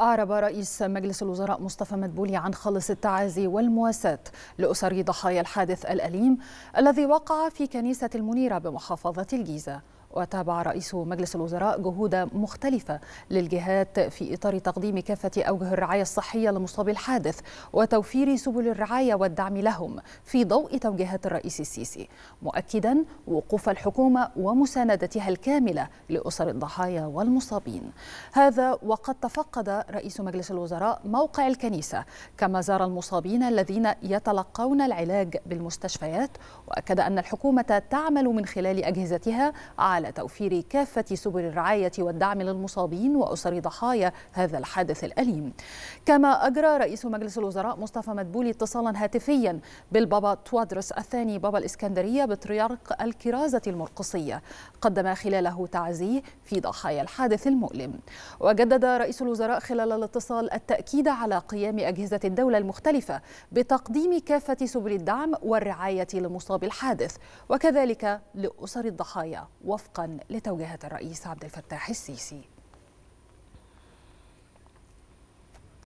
أعرب رئيس مجلس الوزراء مصطفى مدبولي عن خالص التعازي والمواساة لأسر ضحايا الحادث الأليم الذي وقع في كنيسة المنيرة بمحافظة الجيزة وتابع رئيس مجلس الوزراء جهود مختلفة للجهات في إطار تقديم كافة أوجه الرعاية الصحية لمصابي الحادث وتوفير سبل الرعاية والدعم لهم في ضوء توجيهات الرئيس السيسي مؤكدا وقوف الحكومة ومساندتها الكاملة لأسر الضحايا والمصابين هذا وقد تفقد رئيس مجلس الوزراء موقع الكنيسة كما زار المصابين الذين يتلقون العلاج بالمستشفيات وأكد أن الحكومة تعمل من خلال أجهزتها على على توفير كافة سبل الرعاية والدعم للمصابين وأسر ضحايا هذا الحادث الأليم كما أجرى رئيس مجلس الوزراء مصطفى مدبولي اتصالا هاتفيا بالبابا توادرس الثاني بابا الإسكندرية بطريرق الكرازة المرقصية قدم خلاله تعزيه في ضحايا الحادث المؤلم وجدد رئيس الوزراء خلال الاتصال التأكيد على قيام أجهزة الدولة المختلفة بتقديم كافة سبل الدعم والرعاية لمصاب الحادث وكذلك لأسر الضحايا وفق وفقا لتوجيهات الرئيس عبد الفتاح السيسي